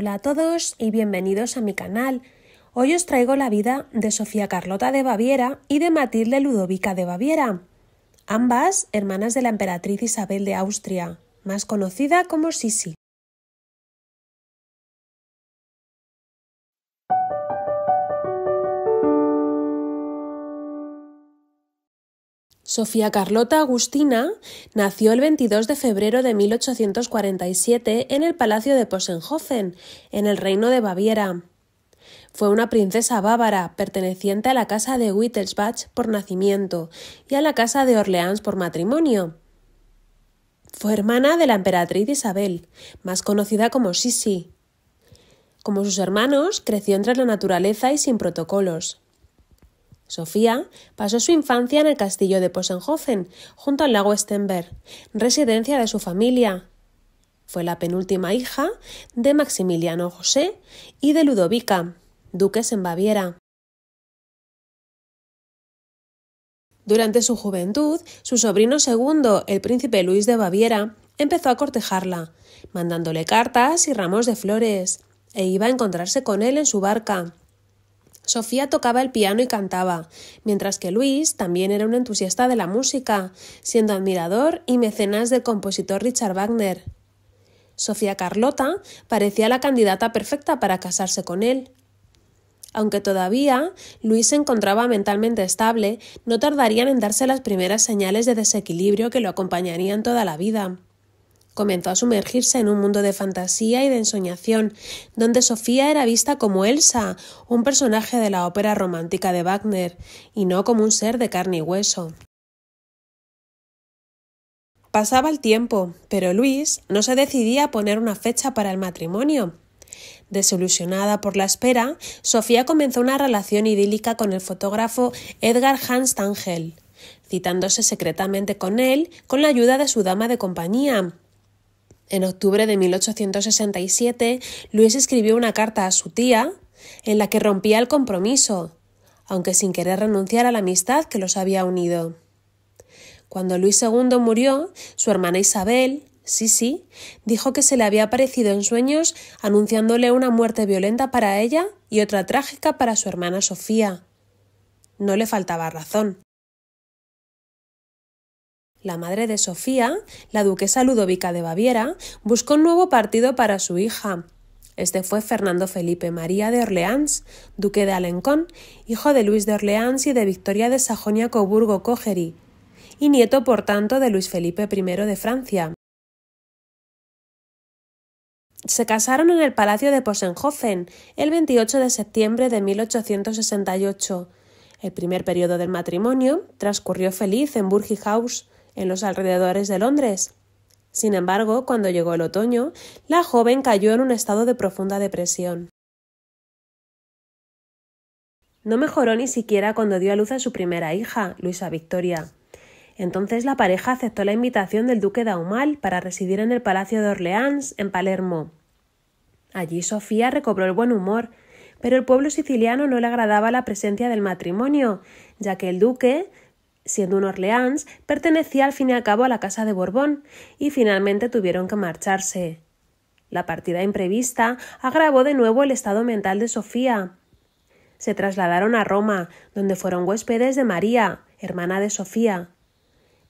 Hola a todos y bienvenidos a mi canal. Hoy os traigo la vida de Sofía Carlota de Baviera y de Matilde Ludovica de Baviera, ambas hermanas de la emperatriz Isabel de Austria, más conocida como Sisi. Sofía Carlota Agustina nació el 22 de febrero de 1847 en el Palacio de Posenhofen, en el Reino de Baviera. Fue una princesa bávara, perteneciente a la Casa de Wittelsbach por nacimiento y a la Casa de Orleans por matrimonio. Fue hermana de la emperatriz Isabel, más conocida como Sisi. Como sus hermanos, creció entre la naturaleza y sin protocolos. Sofía pasó su infancia en el castillo de Posenhofen, junto al lago Stenberg, residencia de su familia. Fue la penúltima hija de Maximiliano José y de Ludovica, duques en Baviera. Durante su juventud, su sobrino segundo, el príncipe Luis de Baviera, empezó a cortejarla, mandándole cartas y ramos de flores, e iba a encontrarse con él en su barca, Sofía tocaba el piano y cantaba, mientras que Luis también era un entusiasta de la música, siendo admirador y mecenas del compositor Richard Wagner. Sofía Carlota parecía la candidata perfecta para casarse con él. Aunque todavía Luis se encontraba mentalmente estable, no tardarían en darse las primeras señales de desequilibrio que lo acompañarían toda la vida comenzó a sumergirse en un mundo de fantasía y de ensoñación, donde Sofía era vista como Elsa, un personaje de la ópera romántica de Wagner, y no como un ser de carne y hueso. Pasaba el tiempo, pero Luis no se decidía a poner una fecha para el matrimonio. Desilusionada por la espera, Sofía comenzó una relación idílica con el fotógrafo Edgar Hans Tangel, citándose secretamente con él con la ayuda de su dama de compañía, en octubre de 1867, Luis escribió una carta a su tía en la que rompía el compromiso, aunque sin querer renunciar a la amistad que los había unido. Cuando Luis II murió, su hermana Isabel, sí, dijo que se le había aparecido en sueños anunciándole una muerte violenta para ella y otra trágica para su hermana Sofía. No le faltaba razón. La madre de Sofía, la duquesa Ludovica de Baviera, buscó un nuevo partido para su hija. Este fue Fernando Felipe María de Orleans, duque de Alencón, hijo de Luis de Orleans y de Victoria de Sajonia-Coburgo-Cogery, y nieto, por tanto, de Luis Felipe I de Francia. Se casaron en el Palacio de Posenhofen el 28 de septiembre de 1868. El primer periodo del matrimonio transcurrió feliz en Burghaus, en los alrededores de Londres. Sin embargo, cuando llegó el otoño, la joven cayó en un estado de profunda depresión. No mejoró ni siquiera cuando dio a luz a su primera hija, Luisa Victoria. Entonces la pareja aceptó la invitación del duque de Aumal para residir en el Palacio de Orleans, en Palermo. Allí Sofía recobró el buen humor, pero el pueblo siciliano no le agradaba la presencia del matrimonio, ya que el duque siendo un Orleans, pertenecía al fin y al cabo a la Casa de Borbón, y finalmente tuvieron que marcharse. La partida imprevista agravó de nuevo el estado mental de Sofía. Se trasladaron a Roma, donde fueron huéspedes de María, hermana de Sofía.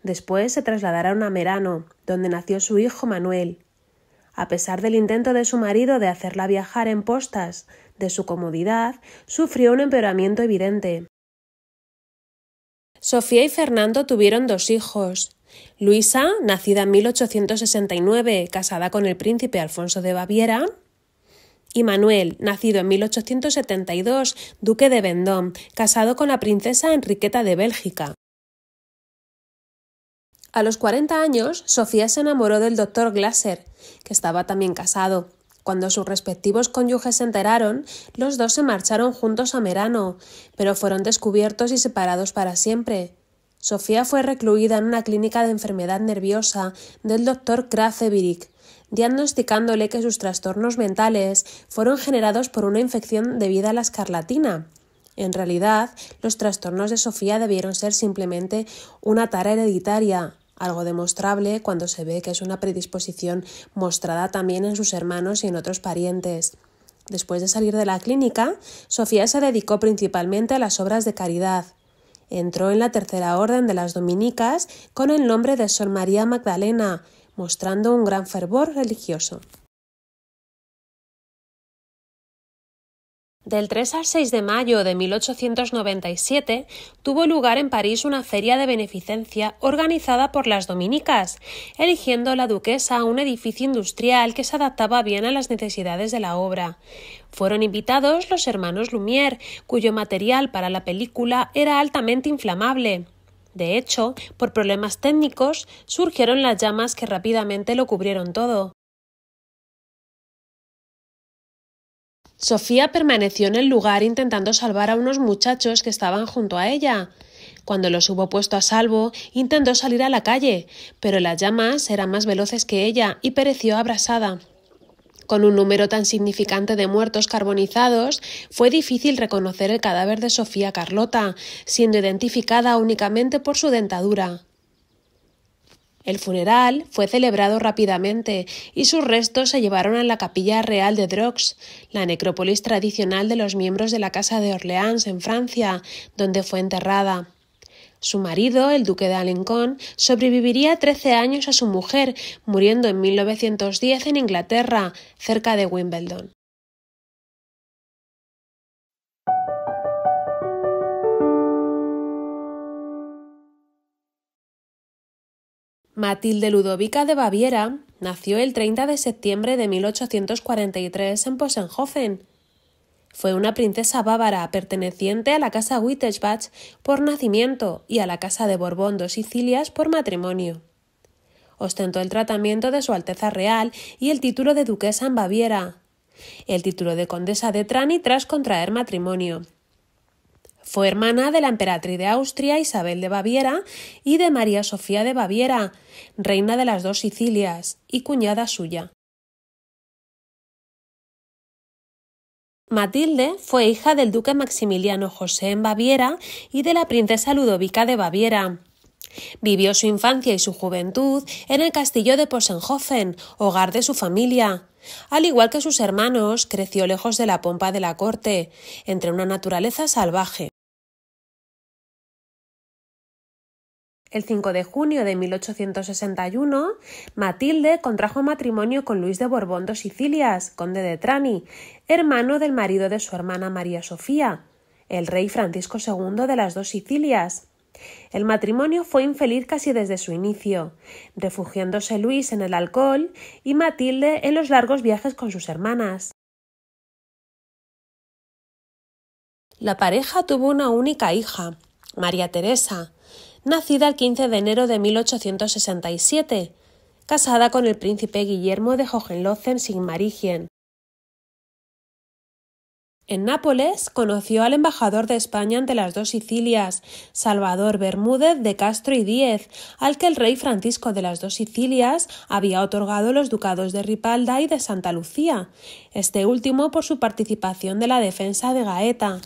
Después se trasladaron a Merano, donde nació su hijo Manuel. A pesar del intento de su marido de hacerla viajar en postas, de su comodidad, sufrió un empeoramiento evidente. Sofía y Fernando tuvieron dos hijos. Luisa, nacida en 1869, casada con el príncipe Alfonso de Baviera, y Manuel, nacido en 1872, duque de Vendôme, casado con la princesa Enriqueta de Bélgica. A los 40 años, Sofía se enamoró del doctor Glaser, que estaba también casado. Cuando sus respectivos cónyuges se enteraron, los dos se marcharon juntos a Merano, pero fueron descubiertos y separados para siempre. Sofía fue recluida en una clínica de enfermedad nerviosa del doctor Kraseviric, diagnosticándole que sus trastornos mentales fueron generados por una infección debida a la escarlatina. En realidad, los trastornos de Sofía debieron ser simplemente una tara hereditaria, algo demostrable cuando se ve que es una predisposición mostrada también en sus hermanos y en otros parientes. Después de salir de la clínica, Sofía se dedicó principalmente a las obras de caridad. Entró en la Tercera Orden de las Dominicas con el nombre de Sol María Magdalena, mostrando un gran fervor religioso. Del 3 al 6 de mayo de 1897 tuvo lugar en París una feria de beneficencia organizada por las dominicas, eligiendo la duquesa un edificio industrial que se adaptaba bien a las necesidades de la obra. Fueron invitados los hermanos Lumière, cuyo material para la película era altamente inflamable. De hecho, por problemas técnicos surgieron las llamas que rápidamente lo cubrieron todo. Sofía permaneció en el lugar intentando salvar a unos muchachos que estaban junto a ella. Cuando los hubo puesto a salvo, intentó salir a la calle, pero las llamas eran más veloces que ella y pereció abrasada. Con un número tan significante de muertos carbonizados, fue difícil reconocer el cadáver de Sofía Carlota, siendo identificada únicamente por su dentadura. El funeral fue celebrado rápidamente y sus restos se llevaron a la capilla real de Drox, la necrópolis tradicional de los miembros de la Casa de Orleans en Francia, donde fue enterrada. Su marido, el duque de Alencón, sobreviviría trece años a su mujer, muriendo en 1910 en Inglaterra, cerca de Wimbledon. Matilde Ludovica de Baviera nació el 30 de septiembre de 1843 en Posenhofen. Fue una princesa bávara perteneciente a la casa Wittelsbach por nacimiento y a la casa de Borbón dos Sicilias por matrimonio. Ostentó el tratamiento de Su Alteza Real y el título de duquesa en Baviera, el título de condesa de Trani tras contraer matrimonio, fue hermana de la emperatriz de Austria Isabel de Baviera y de María Sofía de Baviera, reina de las dos Sicilias, y cuñada suya. Matilde fue hija del duque Maximiliano José en Baviera y de la princesa Ludovica de Baviera. Vivió su infancia y su juventud en el castillo de Posenhofen, hogar de su familia. Al igual que sus hermanos, creció lejos de la pompa de la corte, entre una naturaleza salvaje. El 5 de junio de 1861, Matilde contrajo matrimonio con Luis de Borbón dos Sicilias, conde de Trani, hermano del marido de su hermana María Sofía, el rey Francisco II de las dos Sicilias. El matrimonio fue infeliz casi desde su inicio, refugiándose Luis en el alcohol y Matilde en los largos viajes con sus hermanas. La pareja tuvo una única hija, María Teresa, nacida el 15 de enero de 1867, casada con el príncipe Guillermo de sin sigmaringen En Nápoles conoció al embajador de España ante las dos Sicilias, Salvador Bermúdez de Castro y Diez, al que el rey Francisco de las dos Sicilias había otorgado los ducados de Ripalda y de Santa Lucía, este último por su participación de la defensa de Gaeta.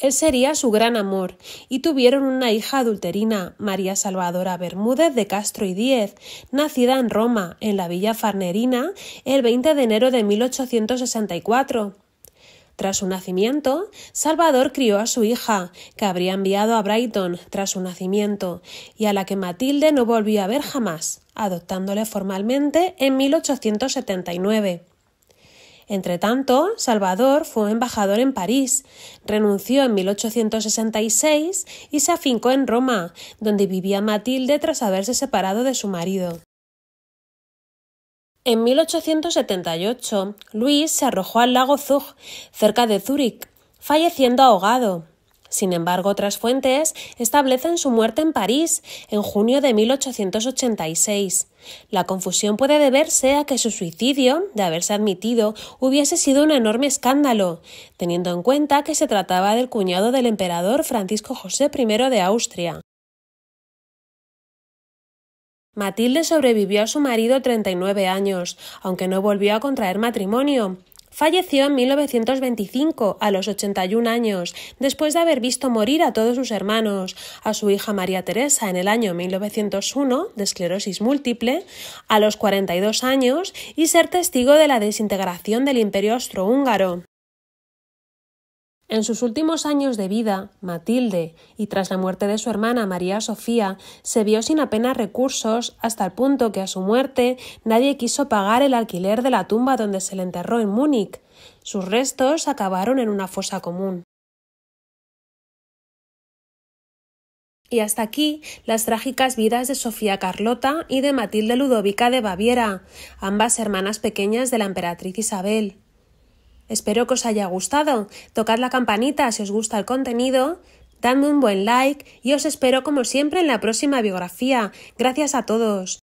Él sería su gran amor, y tuvieron una hija adulterina, María Salvadora Bermúdez de Castro y Diez, nacida en Roma, en la villa Farnerina, el 20 de enero de 1864. Tras su nacimiento, Salvador crió a su hija, que habría enviado a Brighton tras su nacimiento, y a la que Matilde no volvió a ver jamás, adoptándole formalmente en 1879. Entretanto, Salvador fue embajador en París, renunció en 1866 y se afincó en Roma, donde vivía Matilde tras haberse separado de su marido. En 1878, Luis se arrojó al lago Zug, cerca de Zúrich, falleciendo ahogado. Sin embargo, otras fuentes establecen su muerte en París, en junio de 1886. La confusión puede deberse a que su suicidio, de haberse admitido, hubiese sido un enorme escándalo, teniendo en cuenta que se trataba del cuñado del emperador Francisco José I de Austria. Matilde sobrevivió a su marido 39 años, aunque no volvió a contraer matrimonio. Falleció en 1925, a los 81 años, después de haber visto morir a todos sus hermanos, a su hija María Teresa en el año 1901, de esclerosis múltiple, a los 42 años, y ser testigo de la desintegración del imperio austrohúngaro. En sus últimos años de vida, Matilde, y tras la muerte de su hermana María Sofía, se vio sin apenas recursos hasta el punto que a su muerte nadie quiso pagar el alquiler de la tumba donde se le enterró en Múnich. Sus restos acabaron en una fosa común. Y hasta aquí las trágicas vidas de Sofía Carlota y de Matilde Ludovica de Baviera, ambas hermanas pequeñas de la emperatriz Isabel. Espero que os haya gustado. Tocad la campanita si os gusta el contenido. Dadme un buen like y os espero como siempre en la próxima biografía. Gracias a todos.